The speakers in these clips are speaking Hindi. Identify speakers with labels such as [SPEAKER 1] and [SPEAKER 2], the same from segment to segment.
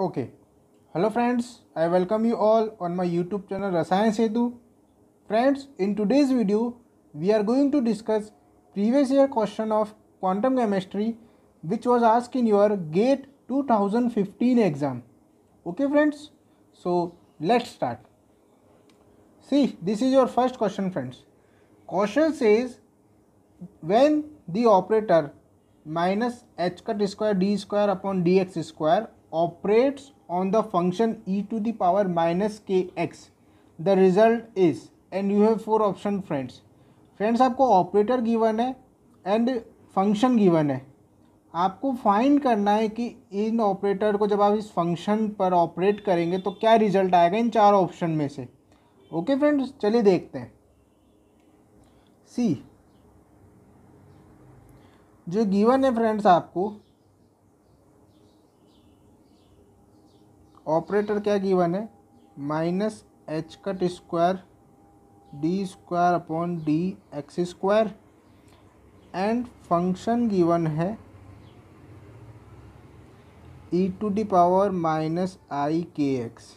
[SPEAKER 1] okay hello friends I welcome you all on my YouTube channel Rasayan Setu friends in today's video we are going to discuss previous year question of quantum chemistry which was ask in your GATE 2015 exam okay friends so let's start see this is your first question friends question is when the operator minus H cut square d square upon d x square operates on the function e to the minus k x the result is and you have four option friends friends आपको ऑपरेटर गिवन है एंड फंक्शन गिवन है आपको फाइंड करना है कि इन ऑपरेटर को जब आप इस फंक्शन पर ऑपरेट करेंगे तो क्या रिजल्ट आएगा इन चार ऑप्शन में से ओके फ्रेंड्स चलिए देखते हैं सी जो गिवन है फ्रेंड्स आपको ऑपरेटर क्या गिवन है minus H cut square d square upon d x square and function given है e e to the power minus आई के एक्स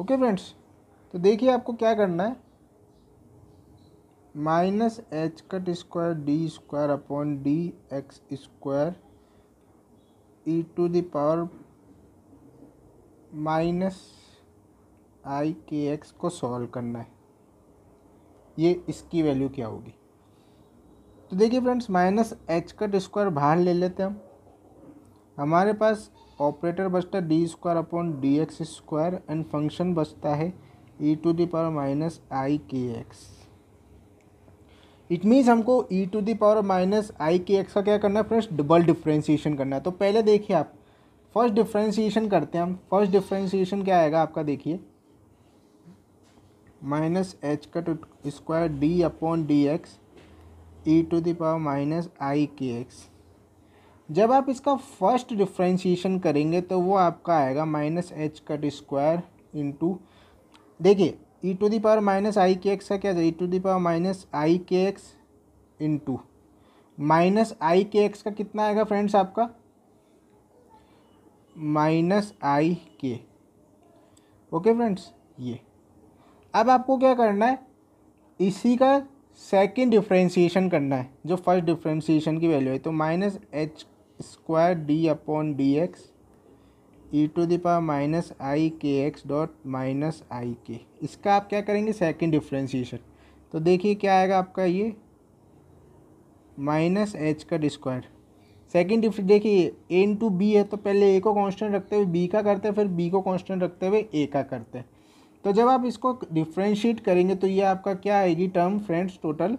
[SPEAKER 1] ओके फ्रेंड्स तो देखिए आपको क्या करना है minus H cut square d square upon d x square e e to the power minus आई के एक्स को सॉल्व करना है ये इसकी वैल्यू क्या होगी तो देखिए friends minus H cut square बाहर ले लेते हैं हम हमारे पास ऑपरेटर बचता है d square upon d x square and function बचता है e to the power minus आई के एक्स इट मीन्स हमको e to the power minus आई के एक्स का क्या करना है फ्रेंड्स डबल डिफ्रेंसीशन करना है तो पहले देखिए आप फर्स्ट डिफ्रेंसीशन करते हैं हम फर्स्ट डिफ्रेंसीशन क्या आएगा आपका देखिए माइनस एच का two square d upon d x e to the power minus आई के एक्स जब आप इसका फर्स्ट डिफ्रेंसीशन करेंगे तो वो आपका आएगा minus H cut square into देखिए e to the power minus आई के एक्स का क्या e to the power minus आई के एक्स इंटू माइनस आई के एक्स का कितना आएगा फ्रेंड्स आपका माइनस आई के ओके फ्रेंड्स ये अब आपको क्या करना है इसी का सेकंड डिफ्रेंसीशन करना है जो फर्स्ट डिफ्रेंसीशन की वैल्यू है तो minus h square d upon d x e to the power minus आई के एक्स डॉट माइनस आई के इसका आप क्या करेंगे सेकंड डिफ्रेंसीशन तो देखिए क्या आएगा आपका ये माइनस एच का स्क्वायर सेकेंड इफ देखिए ए इंटू बी है तो पहले ए को कांस्टेंट रखते हुए बी का करते हैं फिर बी को कांस्टेंट रखते हुए ए का करते हैं तो जब आप इसको डिफ्रेंशिएट करेंगे तो ये आपका क्या आएगी term friends total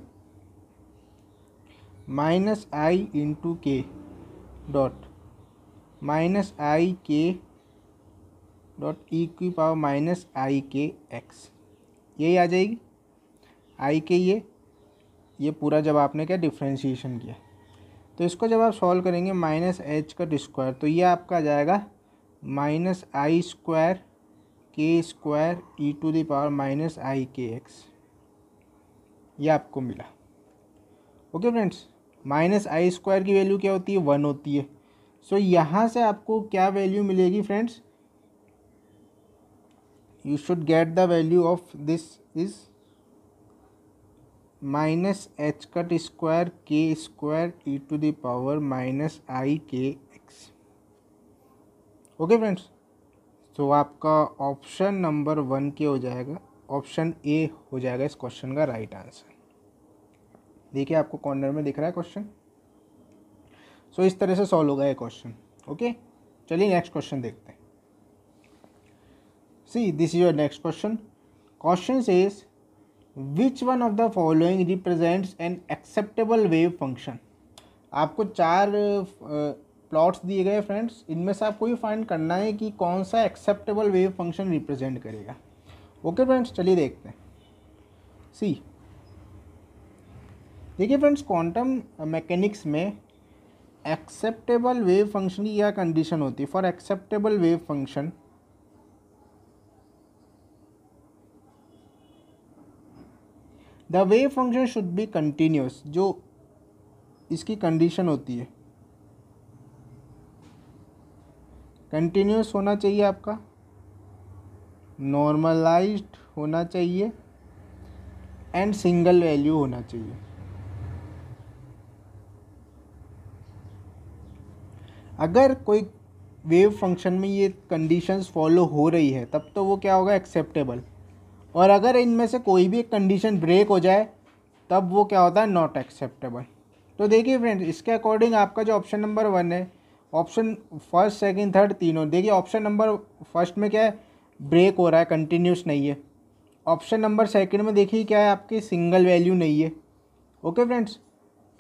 [SPEAKER 1] minus I into K dot minus I K dot ई की पावर माइनस आई के एक्स यही आ जाएगी आई के ये ये पूरा जब आपने क्या डिफ्रेंशिएशन किया तो इसको जब आप सॉल्व करेंगे माइनस एच का स्क्वायर तो ये आपका आ जाएगा minus I square K square E to the power minus आई के एक्स ये आपको मिला okay friends minus I square की वैल्यू क्या होती है वन होती है सो so, यहाँ से आपको क्या वैल्यू मिलेगी friends you should get the value of this is minus H cut square K square E to the power minus आई के एक्स ओके फ्रेंड्स तो आपका ऑप्शन नंबर वन के हो जाएगा ऑप्शन ए हो जाएगा इस क्वेश्चन का राइट आंसर देखिए आपको कॉर्नर में दिख रहा है क्वेश्चन सो so, इस तरह से सॉल्व होगा ये क्वेश्चन ओके चलिए नेक्स्ट क्वेश्चन देखते हैं see this is your next question question is which one of the following represents an acceptable wave function आपको चार प्लॉट्स दिए गए फ्रेंड्स इनमें से आपको ये फाइंड करना है कि कौन सा एक्सेप्टेबल वेव फंक्शन रिप्रेजेंट करेगा ओके फ्रेंड्स चलिए देखते हैं सी देखिए फ्रेंड्स क्वांटम मैकेनिक्स में एक्सेप्टेबल वेव फंक्शन की क्या कंडीशन होती है for acceptable wave function the wave function should be continuous जो इसकी कंडीशन होती है कंटिन्यूस होना चाहिए आपका नॉर्मलाइज्ड होना चाहिए एंड सिंगल वैल्यू होना चाहिए अगर कोई वेव फंक्शन में ये कंडीशंस फॉलो हो रही है तब तो वो क्या होगा एक्सेप्टेबल और अगर इनमें से कोई भी एक कंडीशन ब्रेक हो जाए तब वो क्या होता है नॉट एक्सेप्टेबल तो देखिए फ्रेंड्स इसके अकॉर्डिंग आपका जो ऑप्शन नंबर वन है ऑप्शन फर्स्ट सेकंड थर्ड तीनों देखिए ऑप्शन नंबर फर्स्ट में क्या है ब्रेक हो रहा है कंटिन्यूस नहीं है ऑप्शन नंबर सेकंड में देखिए क्या है आपकी सिंगल वैल्यू नहीं है okay friends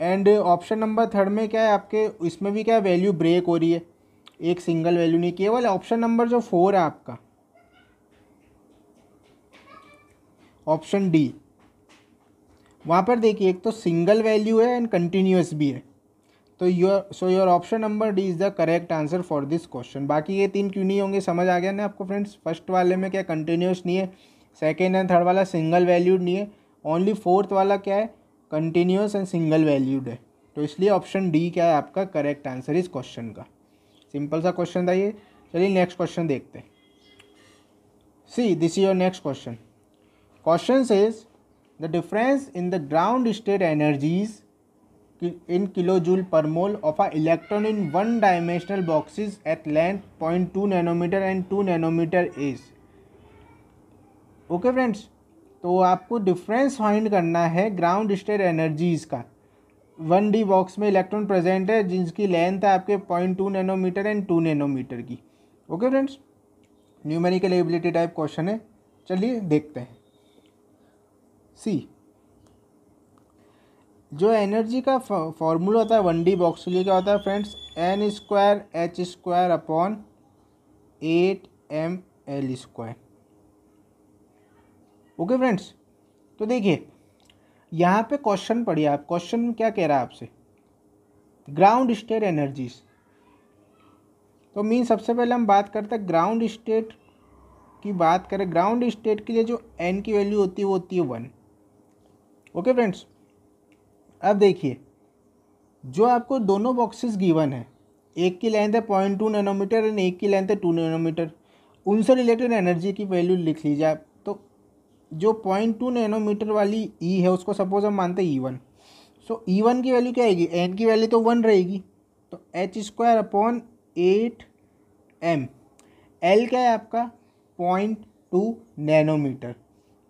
[SPEAKER 1] and option number third में क्या है आपके इसमें भी क्या वैल्यू ब्रेक हो रही है एक सिंगल वैल्यू नहीं केवल ऑप्शन नंबर जो फोर है आपका ऑप्शन डी वहाँ पर देखिए एक तो सिंगल वैल्यू है एंड कंटिन्यूस भी है तो your so your option number D is the correct answer for this question बाकी ये तीन क्यों नहीं होंगे समझ आ गया ना आपको फ्रेंड्स फर्स्ट वाले में क्या कंटिन्यूस नहीं है सेकेंड एंड थर्ड वाला सिंगल वैल्यूड नहीं है ओनली फोर्थ वाला क्या है कंटिन्यूस एंड सिंगल वैल्यूड है तो इसलिए ऑप्शन डी क्या है आपका करेक्ट आंसर इस क्वेश्चन का सिंपल सा क्वेश्चन था ये चलिए नेक्स्ट क्वेश्चन देखते हैं see this is your next question question is the difference in the ground state energies in kilo joule per mole of a electron in one dimensional boxes at length point two nanometer and two nanometer is okay friends तो आपको डिफरेंस फाइंड करना है ग्राउंड स्टेट एनर्जीज का वन डी बॉक्स में इलेक्ट्रॉन प्रेजेंट है जिसकी लेंथ है आपके point two nanometer and two nanometer की okay friends numerical ability type question है चलिए देखते हैं सी जो एनर्जी का फॉर्मूला होता है वन डी बॉक्स के लिए क्या होता है friends N square H square upon eight M L square okay friends तो देखिए यहाँ पे क्वेश्चन पढ़िए आप क्वेश्चन क्या कह रहा है आपसे ग्राउंड स्टेट एनर्जीज तो मीन सबसे पहले हम बात करते हैं ग्राउंड स्टेट की बात करें ग्राउंड स्टेट के लिए जो एन की वैल्यू होती है वो होती है वन ओके फ्रेंड्स अब देखिए जो आपको दोनों बॉक्सेस गिवन है एक की लेंथ है पॉइंट टू नैनोमीटर एंड एक की लेंथ है टू नैनोमीटर उनसे रिलेटेड एनर्जी की वैल्यू लिख लीजिए आप तो जो पॉइंट टू नैनोमीटर वाली ई e है उसको सपोज हम मानते हैं E one so E one की वैल्यू क्या आएगी एन की वैल्यू तो वन रहेगी तो H square upon eight M L क्या है आपका पॉइंट टू नैनोमीटर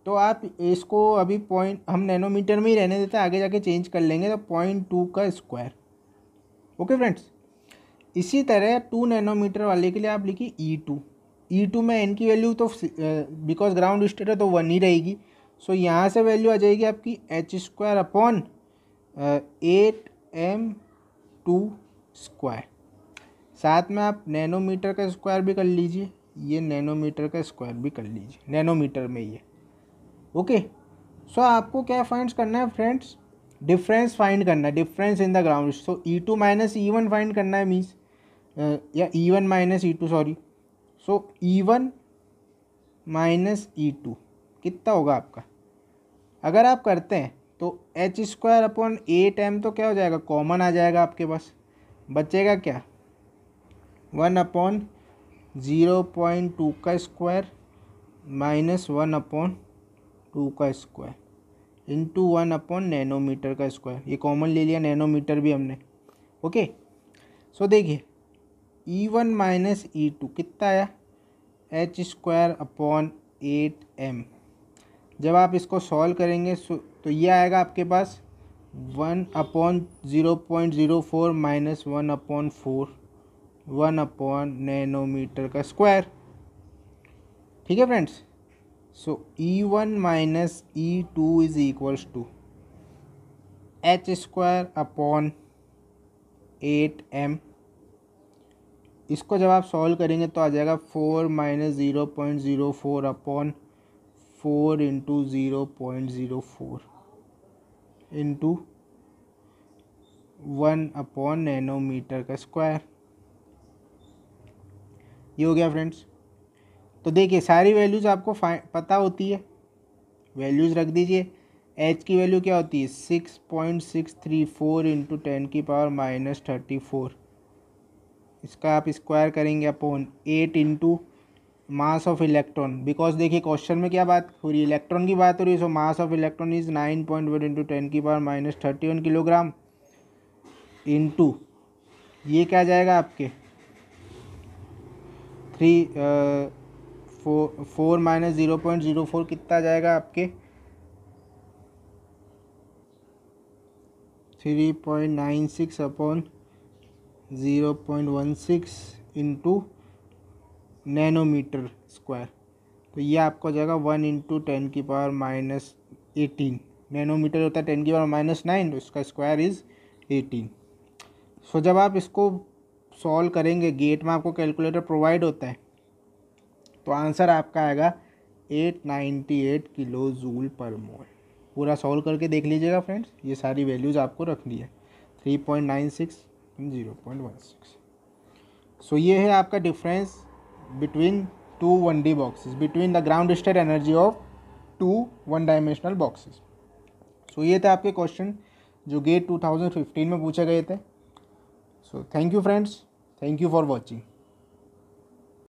[SPEAKER 1] तो आप इसको अभी पॉइंट हम नैनोमीटर में ही रहने देते हैं आगे जाके चेंज कर लेंगे तो पॉइंट टू का स्क्वायर ओके फ्रेंड्स इसी तरह टू नैनोमीटर वाले के लिए आप लिखिए ई टू ई टू में एन की वैल्यू तो बिकॉज ग्राउंड स्टेट है तो वन ही रहेगी सो so, यहाँ से वैल्यू आ जाएगी आपकी H square upon eight M two square साथ में आप नैनोमीटर का स्क्वायर भी कर लीजिए ये नैनोमीटर का स्क्वायर भी कर लीजिए नैनोमीटर में ये ओके सो आपको क्या फाइंड करना है फ्रेंड्स डिफरेंस फाइंड करना है difference in the ground so E two minus E one find करना है मीन्स uh, या E one minus E two sorry so E one minus E two कितना होगा आपका अगर आप करते हैं तो H square upon eight M तो क्या हो जाएगा कॉमन आ जाएगा आपके पास बचेगा क्या one upon zero point two का square minus one upon two का square into one upon nanometer का स्क्वायर ये कॉमन ले लिया नैनोमीटर भी हमने ओके सो देखिए E one minus E two कितना आया H square upon eight M जब आप इसको सॉल्व करेंगे तो ये आएगा आपके पास one upon zero point zero four minus one upon four one upon nanometer का स्क्वायर ठीक है friends so E one minus E two is equals to H square upon eight M इसको जब आप सॉल्व करेंगे तो आ जाएगा four minus zero point zero four upon four into zero point zero four into one upon nanometer का स्क्वायर ये हो गया फ्रेंड्स तो देखिए सारी वैल्यूज़ आपको पता होती है वैल्यूज़ रख दीजिए एच की वैल्यू क्या होती है six point six three four into ten की पावर माइनस थर्टी फोर इसका आप स्क्वायर करेंगे upon eight into mass of electron because देखिए क्वेश्चन में क्या बात हो रही है इलेक्ट्रॉन की बात हो रही है so mass of electron is nine point one into ten की power minus thirty one kilogram into ये क्या जाएगा आपके three four four minus zero point zero four कितना जाएगा आपके three point nine six upon zero point one six into nanometer square तो ये आपको जाएगा वन इंटू टेन की पावर माइनस एटीन नैनोमीटर होता है टेन की पावर माइनस नाइन तो इसका स्क्वायर इज़ एटीन सो जब आप इसको सॉल्व करेंगे गेट में आपको कैलकुलेटर प्रोवाइड होता है तो आंसर आपका आएगा 898 किलो जूल पर मोल पूरा सॉल्व करके देख लीजिएगा फ्रेंड्स ये सारी वैल्यूज़ आपको रखनी है three point nine six zero point one six so ये है आपका difference between two one D boxes between the ground state energy of two one dimensional boxes so ये थे आपके क्वेश्चन जो गेट 2015 में पूछे गए थे so thank you friends thank you for watching